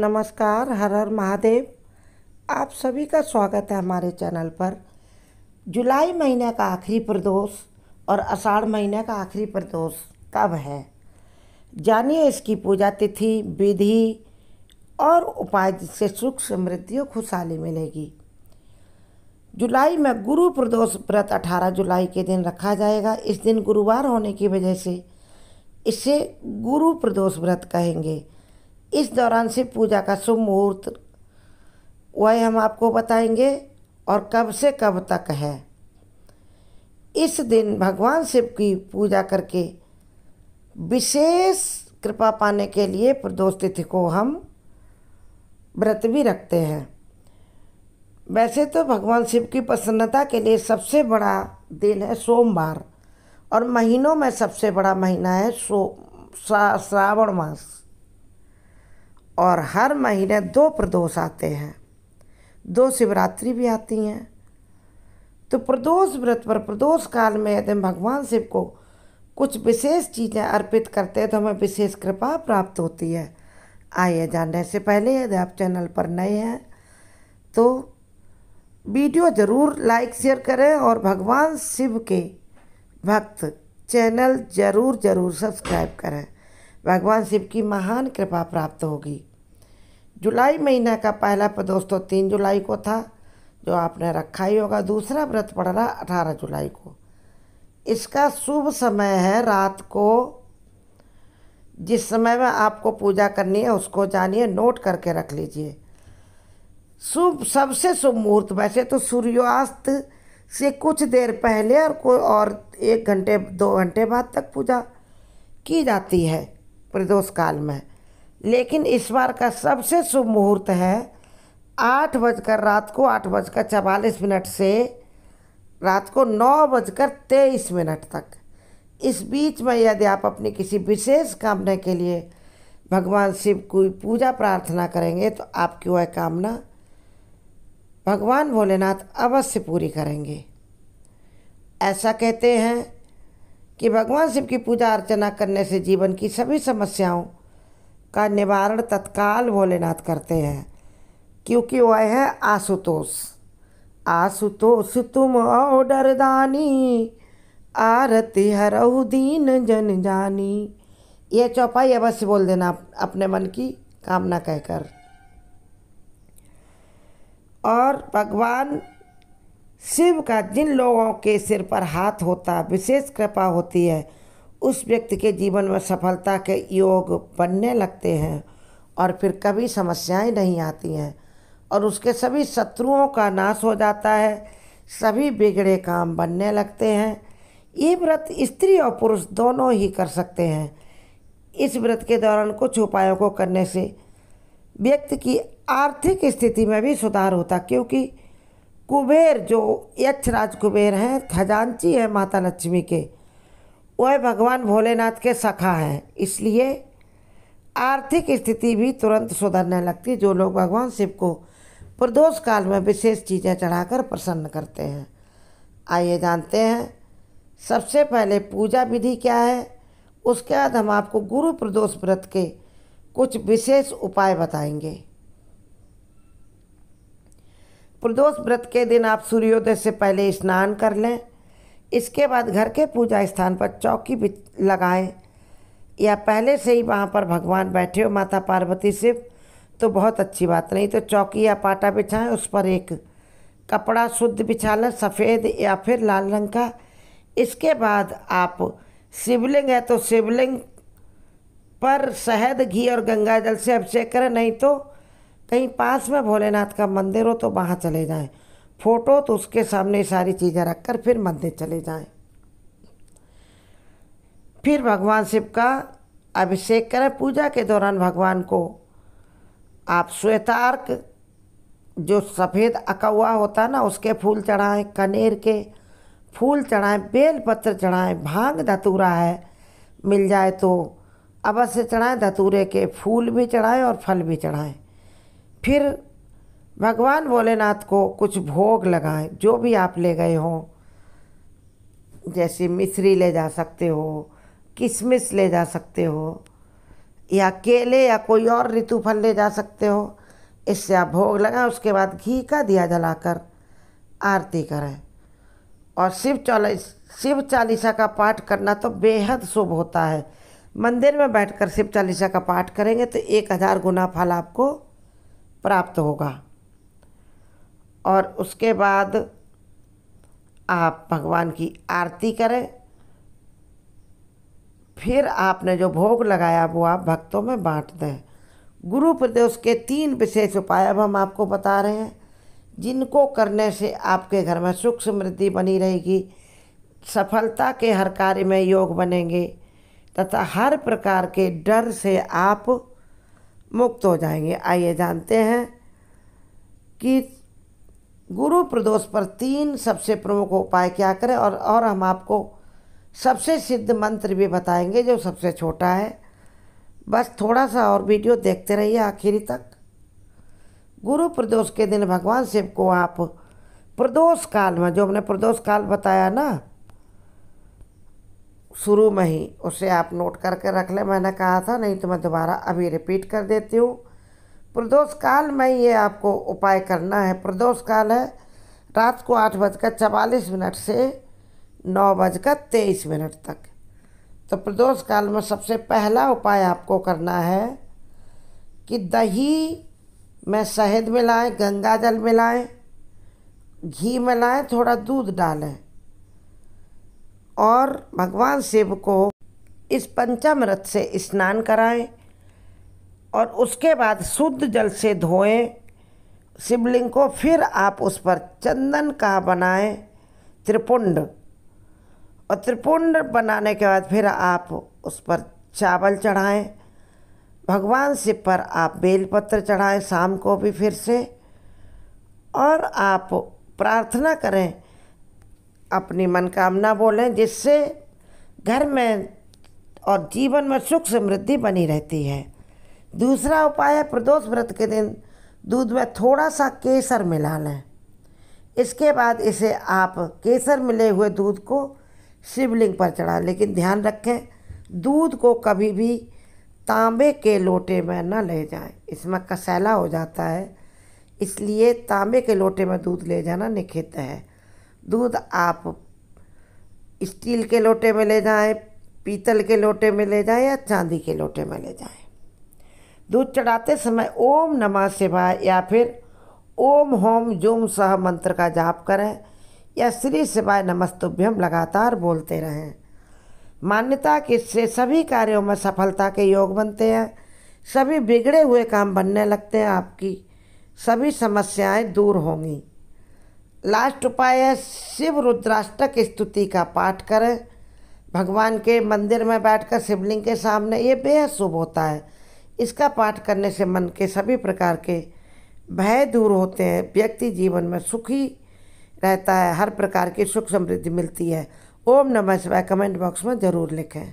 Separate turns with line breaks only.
नमस्कार हर हर महादेव आप सभी का स्वागत है हमारे चैनल पर जुलाई महीने का आखिरी प्रदोष और अषाढ़ महीने का आखिरी प्रदोष कब है जानिए इसकी पूजा तिथि विधि और उपाय जिससे सुख समृद्धि और खुशहाली मिलेगी जुलाई में गुरु प्रदोष व्रत 18 जुलाई के दिन रखा जाएगा इस दिन गुरुवार होने की वजह से इसे गुरु प्रदोष व्रत कहेंगे इस दौरान शिव पूजा का शुभ मुहूर्त वही हम आपको बताएंगे और कब से कब तक है इस दिन भगवान शिव की पूजा करके विशेष कृपा पाने के लिए प्रदोष को हम व्रत भी रखते हैं वैसे तो भगवान शिव की प्रसन्नता के लिए सबसे बड़ा दिन है सोमवार और महीनों में सबसे बड़ा महीना है सो श्रावण मास और हर महीने दो प्रदोष आते हैं दो शिवरात्रि भी आती हैं तो प्रदोष व्रत पर प्रदोष काल में यदि हम भगवान शिव को कुछ विशेष चीज़ें अर्पित करते हैं तो हमें विशेष कृपा प्राप्त होती है आइए जानने से पहले यदि आप चैनल पर नए हैं तो वीडियो ज़रूर लाइक शेयर करें और भगवान शिव के भक्त चैनल ज़रूर ज़रूर सब्सक्राइब करें भगवान शिव की महान कृपा प्राप्त होगी जुलाई महीना का पहला पर दोस्तों तीन जुलाई को था जो आपने रखा ही होगा दूसरा व्रत पड़ रहा अठारह जुलाई को इसका शुभ समय है रात को जिस समय में आपको पूजा करनी है उसको जानिए नोट करके रख लीजिए शुभ सबसे शुभ मुहूर्त वैसे तो सूर्यास्त से कुछ देर पहले और कोई और एक घंटे दो घंटे बाद तक पूजा की जाती है प्रदोष काल में लेकिन इस बार का सबसे शुभ मुहूर्त है आठ बजकर रात को आठ बजकर चवालीस मिनट से रात को नौ बजकर तेईस मिनट तक इस बीच में यदि आप अपनी किसी विशेष कामना के लिए भगवान शिव की पूजा प्रार्थना करेंगे तो आपकी वह कामना भगवान भोलेनाथ अवश्य पूरी करेंगे ऐसा कहते हैं कि भगवान शिव की पूजा अर्चना करने से जीवन की सभी समस्याओं का निवारण तत्काल भोलेनाथ करते हैं क्योंकि वह है आशुतोष आशुतोष तुम औ डरदानी आरती हरऊ दीन जन जानी ये चौपाई अवश्य बोल देना अपने मन की कामना कहकर और भगवान शिव का जिन लोगों के सिर पर हाथ होता विशेष कृपा होती है उस व्यक्ति के जीवन में सफलता के योग बनने लगते हैं और फिर कभी समस्याएं नहीं आती हैं और उसके सभी शत्रुओं का नाश हो जाता है सभी बिगड़े काम बनने लगते हैं ये व्रत स्त्री और पुरुष दोनों ही कर सकते हैं इस व्रत के दौरान कुछ उपायों को करने से व्यक्ति की आर्थिक स्थिति में भी सुधार होता क्योंकि कुबेर जो यक्ष राज कुबेर हैं खजांची हैं माता लक्ष्मी के वह भगवान भोलेनाथ के सखा हैं इसलिए आर्थिक स्थिति भी तुरंत सुधरने लगती जो लोग भगवान शिव को प्रदोष काल में विशेष चीज़ें चढ़ाकर प्रसन्न करते हैं आइए जानते हैं सबसे पहले पूजा विधि क्या है उसके बाद हम आपको गुरु प्रदोष व्रत के कुछ विशेष उपाय बताएंगे प्रदोष व्रत के दिन आप सूर्योदय से पहले स्नान कर लें इसके बाद घर के पूजा स्थान पर चौकी लगाएं या पहले से ही वहाँ पर भगवान बैठे हो माता पार्वती से तो बहुत अच्छी बात नहीं तो चौकी या पाटा बिछाएं उस पर एक कपड़ा शुद्ध बिछा लें सफ़ेद या फिर लाल रंग का इसके बाद आप शिवलिंग है तो शिवलिंग पर शहद घी और गंगा जल से अभिषेक करें नहीं तो कहीं पास में भोलेनाथ का मंदिर हो तो वहाँ चले जाएं फोटो तो उसके सामने सारी चीज़ें रख कर फिर मंदिर चले जाएं फिर भगवान शिव का अभिषेक करें पूजा के दौरान भगवान को आप श्वेतार्क जो सफ़ेद अकौवा होता है ना उसके फूल चढ़ाएं कनेर के फूल चढ़ाएं बेलपत्र चढ़ाएं भांग धतूरा है मिल जाए तो अवश्य चढ़ाएं धतूरे के फूल भी चढ़ाएं और फल भी चढ़ाएं फिर भगवान भोलेनाथ को कुछ भोग लगाएं जो भी आप ले गए हों जैसे मिश्री ले जा सकते हो किशमिश ले जा सकते हो या केले या कोई और ऋतु फल ले जा सकते हो इससे आप भोग लगाएं उसके बाद घी का दिया जलाकर आरती करें और शिव चालीस शिव चालीसा का पाठ करना तो बेहद शुभ होता है मंदिर में बैठकर शिव चालीसा का पाठ करेंगे तो एक हज़ार गुना फल आपको प्राप्त होगा और उसके बाद आप भगवान की आरती करें फिर आपने जो भोग लगाया वो आप भक्तों में बांट दें गुरु प्रदेश के तीन विशेष उपाय अब हम आपको बता रहे हैं जिनको करने से आपके घर में सुख समृद्धि बनी रहेगी सफलता के हर कार्य में योग बनेंगे तथा हर प्रकार के डर से आप मुक्त हो जाएंगे आइए जानते हैं कि गुरु प्रदोष पर तीन सबसे प्रमुख उपाय क्या करें और और हम आपको सबसे सिद्ध मंत्र भी बताएंगे जो सबसे छोटा है बस थोड़ा सा और वीडियो देखते रहिए आखिरी तक गुरु प्रदोष के दिन भगवान शिव को आप प्रदोष काल में जो हमने प्रदोष काल बताया ना शुरू में ही उसे आप नोट करके रख लें मैंने कहा था नहीं तो मैं दोबारा अभी रिपीट कर देती हूँ प्रदोष काल में ये आपको उपाय करना है प्रदोष काल है रात को आठ बजकर चवालीस मिनट से नौ बजकर तेईस मिनट तक तो प्रदोष काल में सबसे पहला उपाय आपको करना है कि दही में शहद मिलाएं गंगा जल मिलाएँ घी मिलाएं थोड़ा दूध डालें और भगवान शिव को इस पंचामृत से स्नान कराएं और उसके बाद शुद्ध जल से धोएं शिवलिंग को फिर आप उस पर चंदन का बनाएं त्रिपुंड और त्रिपुंड बनाने के बाद फिर आप उस पर चावल चढ़ाएं भगवान शिव पर आप बेलपत्र चढ़ाएं शाम को भी फिर से और आप प्रार्थना करें अपनी मनोकामना बोलें जिससे घर में और जीवन में सुख समृद्धि बनी रहती है दूसरा उपाय है प्रदोष व्रत के दिन दूध में थोड़ा सा केसर मिला लें इसके बाद इसे आप केसर मिले हुए दूध को शिवलिंग पर चढ़ाएं लेकिन ध्यान रखें दूध को कभी भी तांबे के लोटे में ना ले जाएं इसमें कसैला हो जाता है इसलिए तांबे के लोटे में दूध ले जाना निखित है दूध आप स्टील के लोटे में ले जाएं पीतल के लोटे में ले जाएं या चांदी के लोटे में ले जाएं दूध चढ़ाते समय ओम नमः शिवाय या फिर ओम होम जोम सह मंत्र का जाप करें या श्री शिवाय नमस्तुभ्यम लगातार बोलते रहें मान्यता कि इससे सभी कार्यों में सफलता के योग बनते हैं सभी बिगड़े हुए काम बनने लगते हैं आपकी सभी समस्याएं दूर होंगी लास्ट उपाय है शिव रुद्राष्टक स्तुति का पाठ करें भगवान के मंदिर में बैठकर शिवलिंग के सामने ये बेहद शुभ होता है इसका पाठ करने से मन के सभी प्रकार के भय दूर होते हैं व्यक्ति जीवन में सुखी रहता है हर प्रकार की सुख समृद्धि मिलती है ओम नमः शिवाय कमेंट बॉक्स में ज़रूर लिखें